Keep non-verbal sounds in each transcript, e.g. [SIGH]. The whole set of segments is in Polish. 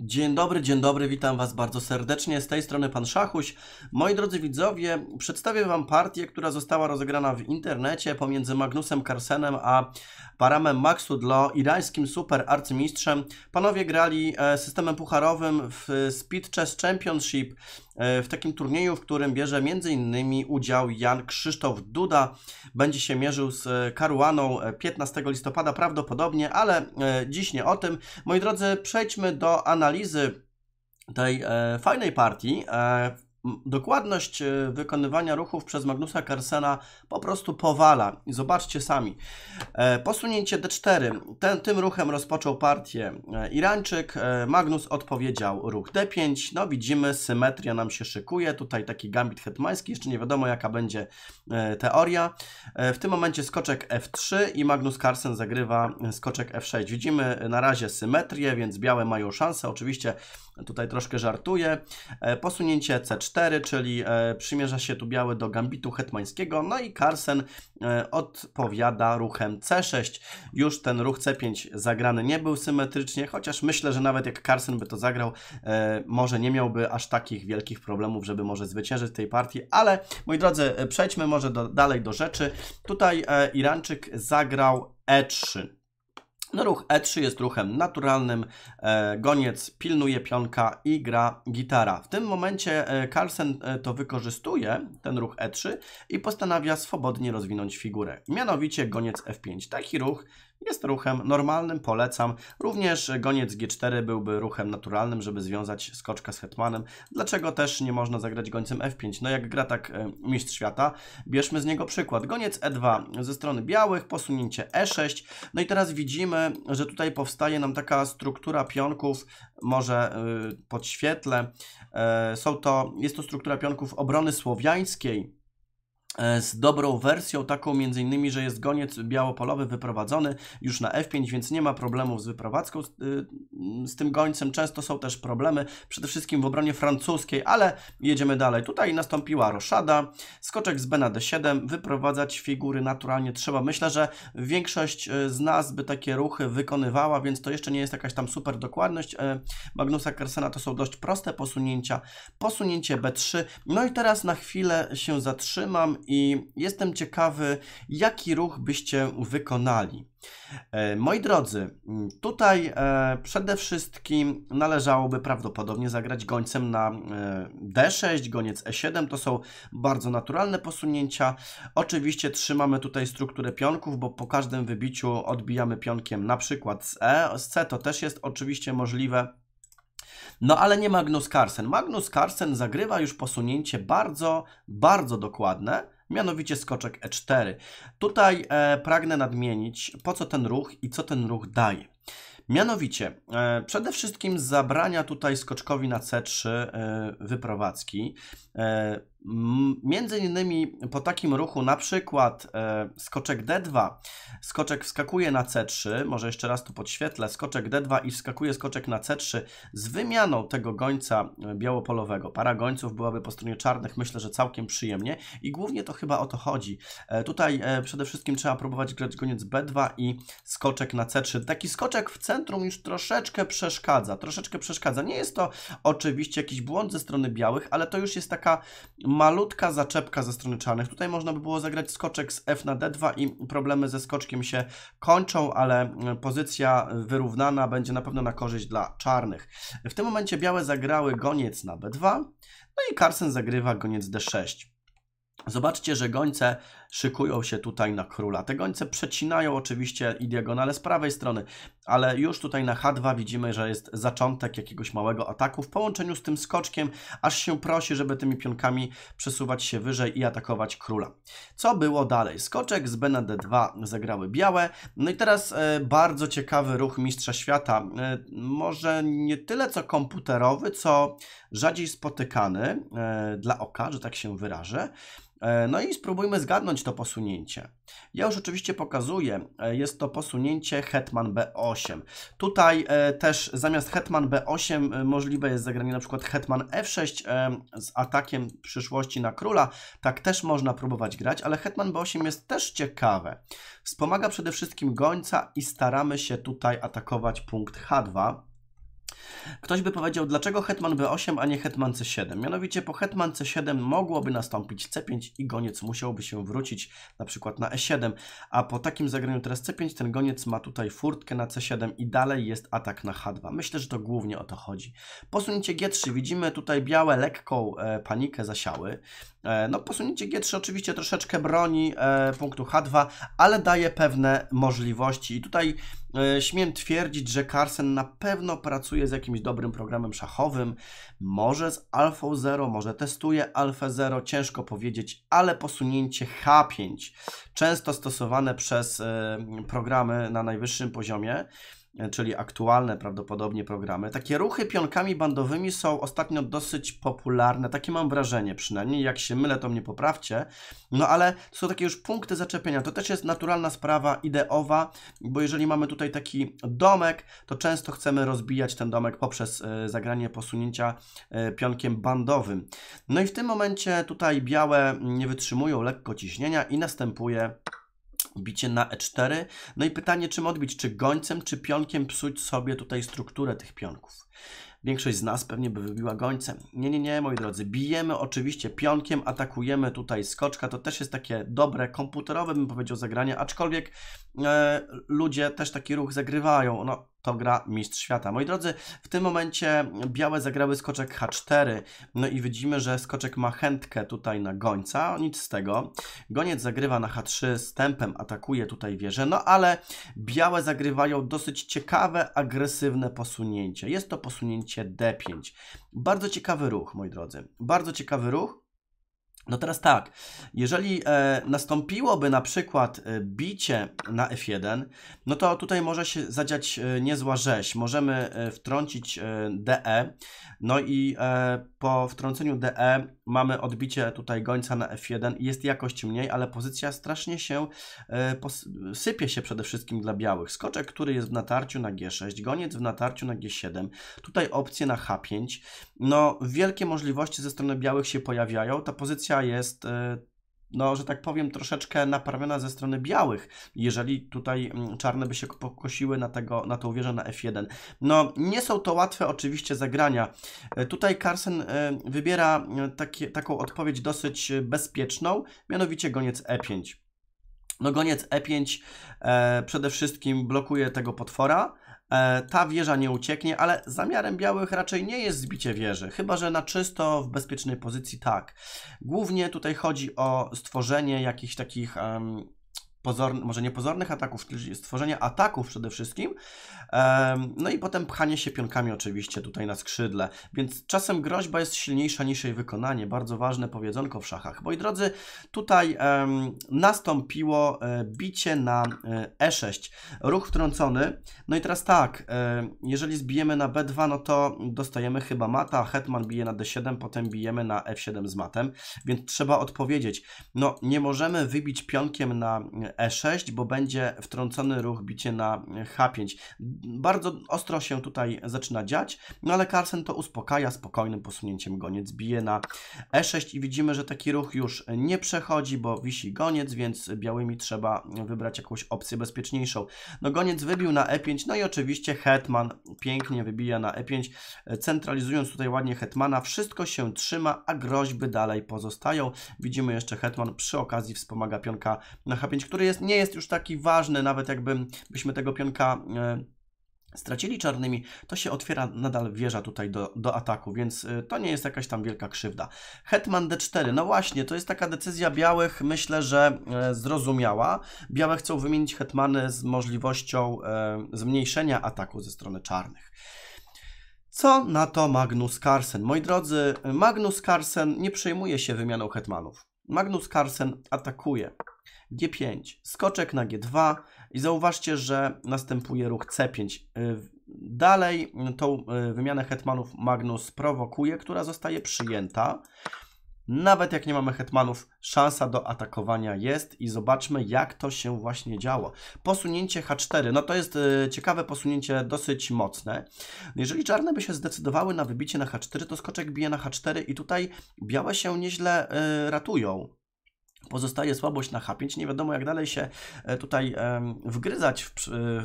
Dzień dobry, dzień dobry, witam Was bardzo serdecznie. Z tej strony Pan Szachuś. Moi drodzy widzowie, przedstawię Wam partię, która została rozegrana w internecie pomiędzy Magnusem Carsenem a Paramem Maxudlo, irańskim super arcymistrzem. Panowie grali e, systemem pucharowym w Speed Chess Championship E, w takim turnieju, w którym bierze m.in. udział Jan Krzysztof Duda. Będzie się mierzył z e, Karuaną 15 e, listopada prawdopodobnie, ale dziś nie o tym. Moi drodzy, przejdźmy do analizy tej e, fajnej partii. E, Dokładność e, wykonywania ruchów przez Magnusa Carlsena po prostu powala. zobaczcie sami. E, posunięcie D4. Ten, tym ruchem rozpoczął partię e, Irańczyk. Magnus odpowiedział ruch D5. No widzimy, symetria nam się szykuje. Tutaj taki gambit hetmański. Jeszcze nie wiadomo jaka będzie teoria. W tym momencie skoczek F3 i Magnus Carlsen zagrywa skoczek F6. Widzimy na razie symetrię, więc białe mają szansę. Oczywiście Tutaj troszkę żartuję. E, posunięcie C4, czyli e, przymierza się tu biały do gambitu hetmańskiego. No i Carlsen e, odpowiada ruchem C6. Już ten ruch C5 zagrany nie był symetrycznie, chociaż myślę, że nawet jak Carlsen by to zagrał, może nie miałby aż takich wielkich problemów, żeby może zwyciężyć tej partii. Ale moi drodzy, przejdźmy może do, dalej do rzeczy. Tutaj Iranczyk zagrał E3. No, ruch E3 jest ruchem naturalnym, e, goniec pilnuje pionka i gra gitara. W tym momencie e, Carlsen e, to wykorzystuje, ten ruch E3, i postanawia swobodnie rozwinąć figurę, mianowicie goniec F5. Taki ruch jest ruchem normalnym, polecam. Również goniec G4 byłby ruchem naturalnym, żeby związać skoczka z hetmanem. Dlaczego też nie można zagrać gońcem F5? No jak gra tak e, mistrz świata, bierzmy z niego przykład. Goniec E2 ze strony białych, posunięcie E6. No i teraz widzimy, że tutaj powstaje nam taka struktura pionków, może e, pod świetle. Są to, jest to struktura pionków obrony słowiańskiej, E, z dobrą wersją, taką między innymi, że jest goniec białopolowy wyprowadzony już na F5, więc nie ma problemów z wyprowadzką y, z, tym gońcem. Często są też problemy, przede wszystkim w obronie francuskiej, ale jedziemy dalej. Tutaj nastąpiła roszada, skoczek z B na D7, wyprowadzać figury naturalnie trzeba. Myślę, że większość e, z nas by takie ruchy wykonywała, więc to jeszcze nie jest jakaś tam super dokładność. E, Magnusa kersena to są dość proste posunięcia. Posunięcie B3, no i teraz na chwilę się zatrzymam i jestem ciekawy, jaki ruch byście wykonali. E, moi drodzy, tutaj e, przede wszystkim należałoby prawdopodobnie zagrać gońcem na e, D6, goniec E7, to są bardzo naturalne posunięcia. Oczywiście trzymamy tutaj strukturę pionków, bo po każdym wybiciu odbijamy pionkiem na przykład z E, z C to też jest oczywiście możliwe. No ale nie Magnus Carlsen. Magnus Carlsen zagrywa już posunięcie bardzo, bardzo dokładne, mianowicie skoczek E4. Tutaj e, pragnę nadmienić, po co ten ruch i co ten ruch daje. Mianowicie, e, przede wszystkim zabrania tutaj skoczkowi na C3 e, wyprowadzki. E, Między innymi po takim ruchu na przykład e, skoczek D2, skoczek wskakuje na C3, może jeszcze raz tu podświetlę, skoczek D2 i wskakuje skoczek na C3 z wymianą tego gońca e, białopolowego. Para gońców byłaby po stronie czarnych, myślę, że całkiem przyjemnie i głównie to chyba o to chodzi. E, tutaj przede wszystkim trzeba próbować grać goniec B2 i skoczek na C3. Taki skoczek w centrum już troszeczkę przeszkadza, troszeczkę przeszkadza. Nie jest to oczywiście jakiś błąd ze strony białych, ale to już jest taka malutka zaczepka ze strony czarnych. Tutaj można by było zagrać skoczek z F na D2 i problemy ze skoczkiem się kończą, ale e, pozycja wyrównana będzie na pewno na korzyść dla czarnych. W tym momencie białe zagrały goniec na B2, no i Carlsen zagrywa goniec D6. Zobaczcie, że gońce szykują się tutaj na króla. Te gońce przecinają oczywiście i diagonale z prawej strony, ale już tutaj na H2 widzimy, że jest zaczątek jakiegoś małego ataku w połączeniu z tym skoczkiem, aż się prosi, żeby tymi pionkami przesuwać się wyżej i atakować króla. Co było dalej? Skoczek z na D2 zagrały białe. No i teraz e, bardzo ciekawy ruch Mistrza Świata. E, może nie tyle co komputerowy, co rzadziej spotykany e, dla oka, że tak się wyrażę. E, no i spróbujmy zgadnąć to posunięcie. Ja już oczywiście pokazuję, e, jest to posunięcie Hetman B8. Tutaj e, też zamiast Hetman B8 możliwe jest zagranie na przykład Hetman F6 z atakiem przyszłości na króla. Tak też można próbować grać, ale Hetman B8 jest też ciekawe. Wspomaga przede wszystkim gońca i staramy się tutaj atakować punkt H2. Ktoś by powiedział, dlaczego Hetman B8, a nie Hetman C7? Mianowicie po Hetman C7 mogłoby nastąpić C5 i goniec musiałby się wrócić na przykład na E7, a po takim zagraniu teraz C5 ten goniec ma tutaj furtkę na C7 i dalej jest atak na H2. Myślę, że to głównie o to chodzi. Posunięcie G3, widzimy tutaj białe lekką e, panikę zasiały. E, no, posunięcie G3 oczywiście troszeczkę broni e, punktu H2, ale daje pewne możliwości. I tutaj e, śmiem twierdzić, że Carlsen na pewno pracuje z jakimś dobrym programem szachowym, może z Alpha 0, może testuje Alpha 0, ciężko powiedzieć, ale posunięcie H5, często stosowane przez programy na najwyższym poziomie, E, czyli aktualne prawdopodobnie programy. Takie ruchy pionkami bandowymi są ostatnio dosyć popularne, takie mam wrażenie przynajmniej, jak się mylę to mnie poprawcie, no ale są takie już punkty zaczepienia, to też jest naturalna sprawa ideowa, bo jeżeli mamy tutaj taki domek, to często chcemy rozbijać ten domek poprzez e, zagranie posunięcia e, pionkiem bandowym. No i w tym momencie tutaj białe nie wytrzymują lekko ciśnienia i następuje bicie na e4. No i pytanie, czym odbić? Czy gońcem, czy pionkiem psuć sobie tutaj strukturę tych pionków? Większość z nas pewnie by wybiła gońcem. Nie, nie, nie, moi drodzy. Bijemy oczywiście pionkiem, atakujemy tutaj skoczka. To też jest takie dobre, komputerowe bym powiedział zagranie, aczkolwiek e, ludzie też taki ruch zagrywają. No, to gra mistrz świata. Moi drodzy, w tym momencie białe zagrały skoczek H4, no i widzimy, że skoczek ma chętkę tutaj na gońca, nic z tego. Goniec zagrywa na H3, stępem atakuje tutaj wieżę, no ale białe zagrywają dosyć ciekawe, agresywne posunięcie. Jest to posunięcie D5. Bardzo ciekawy ruch, moi drodzy, bardzo ciekawy ruch. No teraz tak, jeżeli e, nastąpiłoby na przykład e, bicie na F1, no to tutaj może się zadziać e, niezła rzeź. Możemy e, wtrącić DE, e. no i e, po wtrąceniu DE mamy odbicie tutaj gońca na F1. Jest jakość mniej, ale pozycja strasznie się sypie się przede wszystkim dla białych. Skoczek, który jest w natarciu na G6, goniec w natarciu na G7, tutaj opcje na H5, no wielkie możliwości ze strony białych się pojawiają. Ta pozycja jest e, no, że tak powiem, troszeczkę naprawiona ze strony białych, jeżeli tutaj mm, czarne by się pokosiły na, tego, na tą wieżę na F1. No, nie są to łatwe oczywiście zagrania. E, tutaj Carson e, wybiera takie, taką odpowiedź dosyć bezpieczną, mianowicie goniec E5. No, goniec E5 e, przede wszystkim blokuje tego potwora, E, ta wieża nie ucieknie, ale zamiarem białych raczej nie jest zbicie wieży, chyba że na czysto w bezpiecznej pozycji tak. Głównie tutaj chodzi o stworzenie jakichś takich um, pozornych, może nie pozornych ataków, stworzenia ataków przede wszystkim. No i potem pchanie się pionkami oczywiście tutaj na skrzydle. Więc czasem groźba jest silniejsza niż jej wykonanie. Bardzo ważne powiedzonko w szachach. Moi drodzy, tutaj nastąpiło e, bicie na E6. E Ruch wtrącony. No i teraz tak, jeżeli zbijemy na B2, no to dostajemy chyba mata. Hetman bije na D7, potem bijemy na F7 z matem. Więc trzeba odpowiedzieć. No nie możemy wybić pionkiem na E6, bo będzie wtrącony ruch bicie na H5. Bardzo ostro się tutaj zaczyna dziać, no ale Carlsen to uspokaja spokojnym posunięciem goniec. Bije na E6 i widzimy, że taki ruch już nie przechodzi, bo wisi goniec, więc białymi trzeba wybrać jakąś opcję bezpieczniejszą. No goniec wybił na E5, no i oczywiście hetman pięknie wybija na E5, centralizując tutaj ładnie hetmana. Wszystko się trzyma, a groźby dalej pozostają. Widzimy jeszcze hetman przy okazji wspomaga pionka na H5, który jest, nie jest już taki ważny, nawet jakbyśmy tego pionka e, stracili czarnymi, to się otwiera nadal wieża tutaj do, do ataku, więc e, to nie jest jakaś tam wielka krzywda. Hetman d4, no właśnie, to jest taka decyzja białych, myślę, że e, zrozumiała. Białe chcą wymienić hetmany z możliwością zmniejszenia ataku ze strony czarnych. Co na to Magnus Carlsen? Moi drodzy, Magnus Carlsen nie przejmuje się wymianą hetmanów. Magnus Carlsen atakuje. G5, skoczek na G2 i zauważcie, że następuje ruch C5. Y, dalej tą y, wymianę hetmanów Magnus prowokuje, która zostaje przyjęta. Nawet jak nie mamy hetmanów, szansa do atakowania jest i zobaczmy, jak to się właśnie działo. Posunięcie H4, no to jest y, ciekawe posunięcie, dosyć mocne. Jeżeli czarne by się zdecydowały na wybicie na H4, to skoczek bije na H4 i tutaj białe się nieźle y, ratują. Pozostaje słabość na H5, nie wiadomo jak dalej się e, tutaj wgryzać w,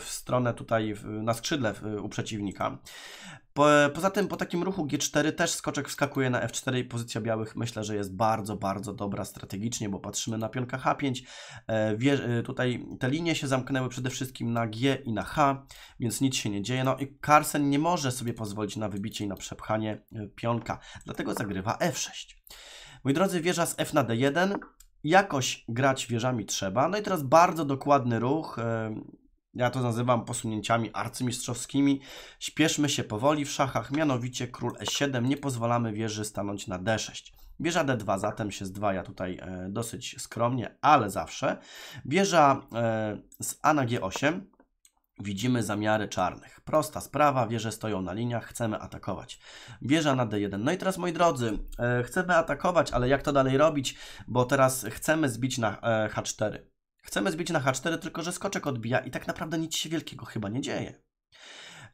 w stronę tutaj na skrzydle u przeciwnika poza tym po takim ruchu G4 też skoczek wskakuje na F4 i pozycja białych myślę, że jest bardzo, bardzo dobra strategicznie, bo patrzymy na pionka H5. E, e, tutaj te linie się zamknęły przede wszystkim na G i na H, więc nic się nie dzieje. No i Carlsen nie może sobie pozwolić na wybicie i na przepchanie e, pionka, dlatego zagrywa F6. Moi drodzy, wieża z F na D1, jakoś grać wieżami trzeba. No i teraz bardzo dokładny ruch, ja to nazywam posunięciami arcymistrzowskimi. Śpieszmy się powoli w szachach, mianowicie król e7, nie pozwalamy wieży stanąć na d6. Bieża d2, zatem się zdwaja tutaj e, dosyć skromnie, ale zawsze. Bieża e, z a na g8, Widzimy zamiary czarnych. Prosta sprawa, wieże stoją na liniach, chcemy atakować. Wieża na D1. No i teraz, moi drodzy, e, chcemy atakować, ale jak to dalej robić? Bo teraz chcemy zbić na e, H4. Chcemy zbić na H4, tylko że skoczek odbija i tak naprawdę nic się wielkiego chyba nie dzieje.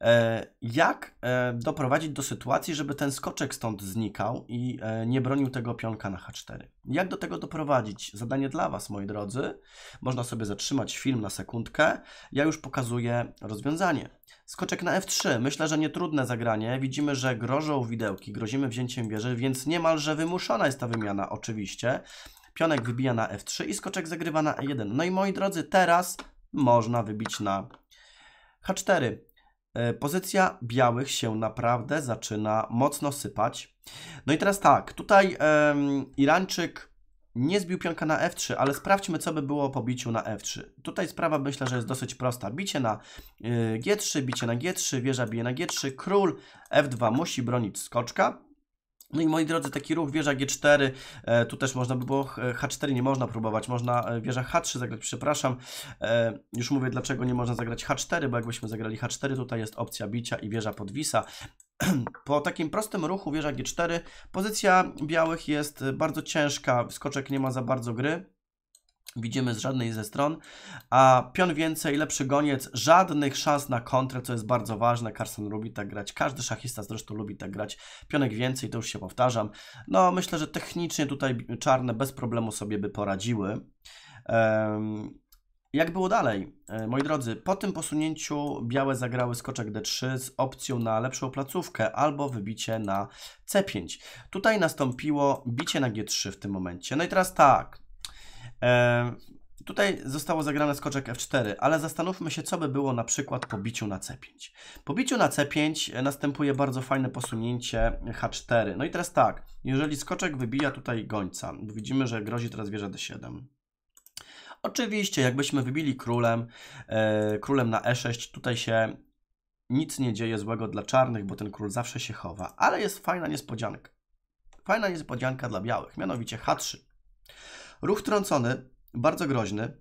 E, jak e, doprowadzić do sytuacji, żeby ten skoczek stąd znikał i e, nie bronił tego pionka na H4? Jak do tego doprowadzić? Zadanie dla Was, moi drodzy. Można sobie zatrzymać film na sekundkę. Ja już pokazuję rozwiązanie. Skoczek na F3. Myślę, że nietrudne zagranie. Widzimy, że grożą widełki, grozimy wzięciem wieży, więc niemalże wymuszona jest ta wymiana, oczywiście. Pionek wybija na F3 i skoczek zagrywa na E1. No i moi drodzy, teraz można wybić na H4. E, pozycja białych się naprawdę zaczyna mocno sypać. No i teraz tak, tutaj um, Irańczyk nie zbił pionka na F3, ale sprawdźmy, co by było po biciu na F3. Tutaj sprawa myślę, że jest dosyć prosta. Bicie na y, G3, bicie na G3, wieża bije na G3, król F2 musi bronić skoczka. No i moi drodzy, taki ruch wieża G4, e, tu też można by było, e, H4 nie można próbować, można e, wieża H3 zagrać, przepraszam, już mówię dlaczego nie można zagrać H4, bo jakbyśmy zagrali H4, tutaj jest opcja bicia i wieża podwisa. [CLEARS THROAT] Po takim prostym ruchu wieża G4 pozycja białych jest bardzo ciężka, skoczek nie ma za bardzo gry, widzimy z żadnej ze stron, a pion więcej, lepszy goniec, żadnych szans na kontrę, co jest bardzo ważne, Carson lubi tak grać, każdy szachista zresztą lubi tak grać, pionek więcej, to już się powtarzam, no myślę, że technicznie tutaj czarne bez problemu sobie by poradziły. Um, jak było dalej? E, moi drodzy, po tym posunięciu białe zagrały skoczek D3 z opcją na lepszą placówkę albo wybicie na C5. Tutaj nastąpiło bicie na G3 w tym momencie. No i teraz tak, E, tutaj zostało zagrane skoczek F4, ale zastanówmy się, co by było na przykład po biciu na C5. Po biciu na C5 następuje bardzo fajne posunięcie H4. No i teraz tak, jeżeli skoczek wybija tutaj gońca, widzimy, że grozi teraz wieża D7. Oczywiście, jakbyśmy wybili królem, e, królem na E6, tutaj się nic nie dzieje złego dla czarnych, bo ten król zawsze się chowa, ale jest fajna niespodzianka. Fajna niespodzianka dla białych, mianowicie H3. Ruch trącony, bardzo groźny,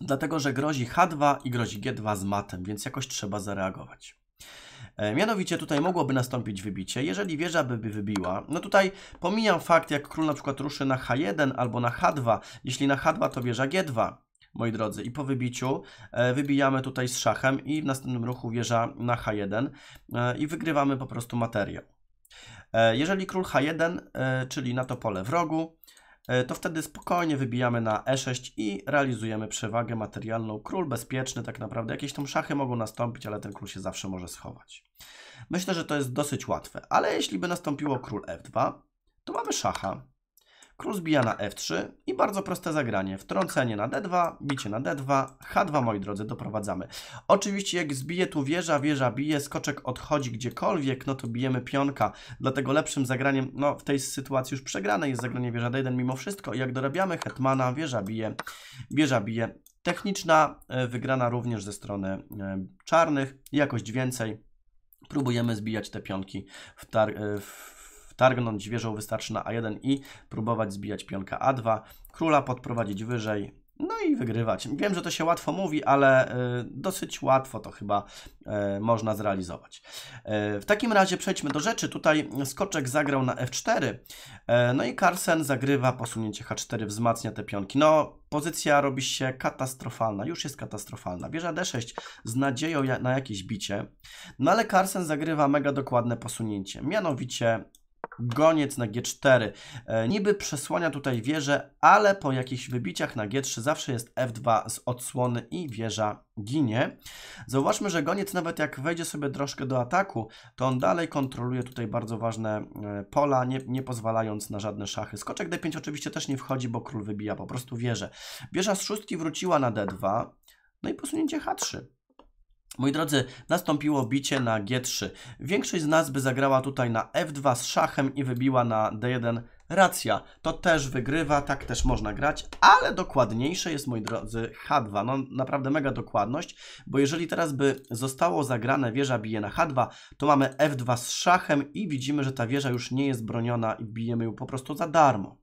dlatego że grozi H2 i grozi G2 z matem, więc jakoś trzeba zareagować. E, mianowicie tutaj mogłoby nastąpić wybicie, jeżeli wieża by by wybiła. No tutaj pomijam fakt, jak król na przykład ruszy na H1 albo na H2. Jeśli na H2 to wieża G2, moi drodzy. I po wybiciu e, wybijamy tutaj z szachem i w następnym ruchu wieża na H1 e, i wygrywamy po prostu materiał. Jeżeli król H1, czyli na to pole wrogu, E, to wtedy spokojnie wybijamy na E6 i realizujemy przewagę materialną. Król bezpieczny tak naprawdę, jakieś tam szachy mogą nastąpić, ale ten król się zawsze może schować. Myślę, że to jest dosyć łatwe, ale jeśli by nastąpiło król F2, to mamy szacha, Król bija na f3 i bardzo proste zagranie. Wtrącenie na d2, bicie na d2, h2 moi drodzy, doprowadzamy. Oczywiście jak zbije tu wieża, wieża bije, skoczek odchodzi gdziekolwiek, no to bijemy pionka. Dlatego lepszym zagraniem, no w tej sytuacji już przegrane jest zagranie wieża d1 mimo wszystko. jak dorabiamy hetmana, wieża bije, wieża bije. Techniczna e, wygrana również ze strony e, czarnych, jakość więcej. Próbujemy zbijać te pionki w, e, w wtargnąć, wieżą wystarczy na A1 i próbować zbijać pionka A2, króla podprowadzić wyżej, no i wygrywać. Wiem, że to się łatwo mówi, ale e, dosyć łatwo to chyba e, można zrealizować. E, w takim razie przejdźmy do rzeczy. Tutaj skoczek zagrał na f4, no i Carlsen zagrywa posunięcie h4, wzmacnia te pionki. No, pozycja robi się katastrofalna, już jest katastrofalna. Wieża d6 z nadzieją na jakieś bicie, no ale Carlsen zagrywa mega dokładne posunięcie, mianowicie goniec na G4. E, niby przesłania tutaj wieżę, ale po jakichś wybiciach na G3 zawsze jest F2 z odsłony i wieża ginie. Zauważmy, że goniec nawet jak wejdzie sobie troszkę do ataku, to on dalej kontroluje tutaj bardzo ważne e, pola, nie, nie pozwalając na żadne szachy. Skoczek D5 oczywiście też nie wchodzi, bo król wybija po prostu wieżę. Wieża z szóstki wróciła na D2, no i posunięcie H3. Moi drodzy, nastąpiło bicie na G3. Większość z nas by zagrała tutaj na F2 z szachem i wybiła na D1 racja. To też wygrywa, tak też można grać, ale dokładniejsze jest, moi drodzy, H2. No naprawdę mega dokładność, bo jeżeli teraz by zostało zagrane wieża bije na H2, to mamy F2 z szachem i widzimy, że ta wieża już nie jest broniona i bijemy ją po prostu za darmo.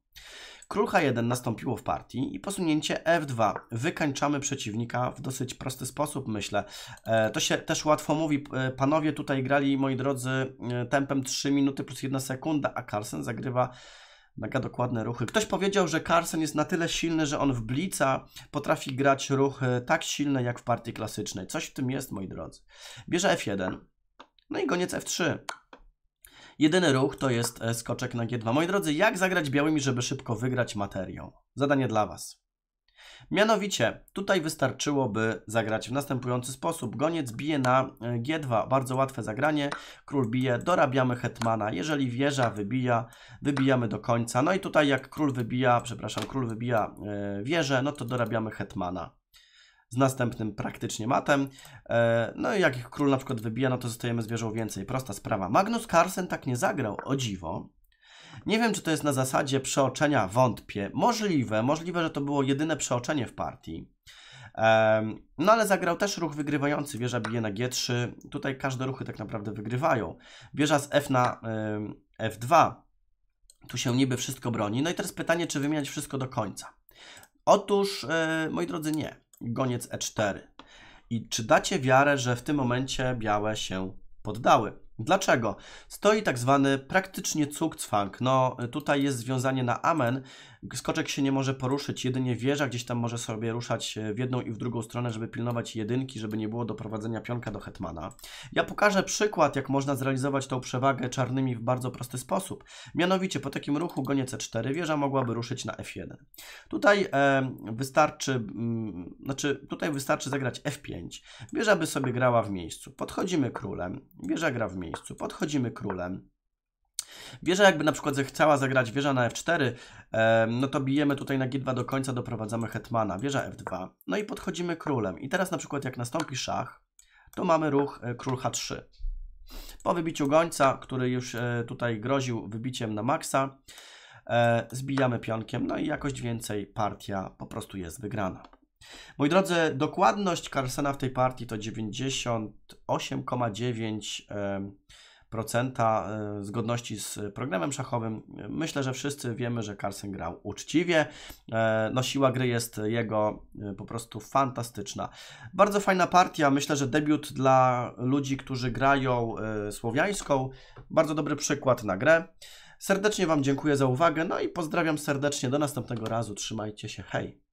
Król H1 nastąpiło w partii i posunięcie F2. Wykańczamy przeciwnika w dosyć prosty sposób, myślę. E, to się też łatwo mówi. E, panowie tutaj grali, moi drodzy, e, tempem 3 minuty plus 1 sekunda, a Carson zagrywa mega dokładne ruchy. Ktoś powiedział, że Carson jest na tyle silny, że on w blica potrafi grać ruchy tak silne jak w partii klasycznej. Coś w tym jest, moi drodzy. Bierze F1, no i goniec F3. Jedyny ruch to jest e, skoczek na G2. Moi drodzy, jak zagrać białymi, żeby szybko wygrać materią? Zadanie dla Was. Mianowicie, tutaj wystarczyłoby zagrać w następujący sposób. Goniec bije na e, G2, bardzo łatwe zagranie. Król bije, dorabiamy hetmana. Jeżeli wieża wybija, wybijamy do końca. No i tutaj jak król wybija, przepraszam, król wybija e, wieżę, no to dorabiamy hetmana z następnym praktycznie matem. E, no i jak ich król na przykład wybija, no to zostajemy z wieżą więcej. Prosta sprawa. Magnus Carlsen tak nie zagrał, o dziwo. Nie wiem, czy to jest na zasadzie przeoczenia, wątpię. Możliwe, możliwe, że to było jedyne przeoczenie w partii. No ale zagrał też ruch wygrywający. Wieża bije na G3. Tutaj każde ruchy tak naprawdę wygrywają. Wieża z F na F2. Tu się niby wszystko broni. No i teraz pytanie, czy wymieniać wszystko do końca? Otóż, e, moi drodzy, nie goniec e4. I czy dacie wiarę, że w tym momencie białe się poddały? Dlaczego? Stoi tak zwany praktycznie cukcwang. No tutaj jest związanie na amen, Skoczek się nie może poruszyć, jedynie wieża gdzieś tam może sobie ruszać e, w jedną i w drugą stronę, żeby pilnować jedynki, żeby nie było doprowadzenia pionka do hetmana. Ja pokażę przykład, jak można zrealizować tą przewagę czarnymi w bardzo prosty sposób. Mianowicie po takim ruchu gonie c4 wieża mogłaby ruszyć na f1. Tutaj e, wystarczy, m, mm, znaczy tutaj wystarczy zagrać f5. Wieża by sobie grała w miejscu. Podchodzimy królem, wieża gra w miejscu, podchodzimy królem, Wieża jakby na przykład chciała zagrać wieża na f4, no to bijemy tutaj na g2 do końca, doprowadzamy hetmana, wieża f2, no i podchodzimy królem. I teraz na przykład jak nastąpi szach, to mamy ruch e, król h3. Po wybiciu gońca, który już e, tutaj groził wybiciem na maksa, e, zbijamy pionkiem, no i jakoś więcej partia po prostu jest wygrana. Moi drodzy, dokładność Carlsena w tej partii to 98,9 procenta y, zgodności z programem szachowym. Myślę, że wszyscy wiemy, że Carlsen grał uczciwie. E, no siła gry jest jego y, po prostu fantastyczna. Bardzo fajna partia. Myślę, że debiut dla ludzi, którzy grają y, słowiańską. Bardzo dobry przykład na grę. Serdecznie Wam dziękuję za uwagę, no i pozdrawiam serdecznie. Do następnego razu. Trzymajcie się. Hej!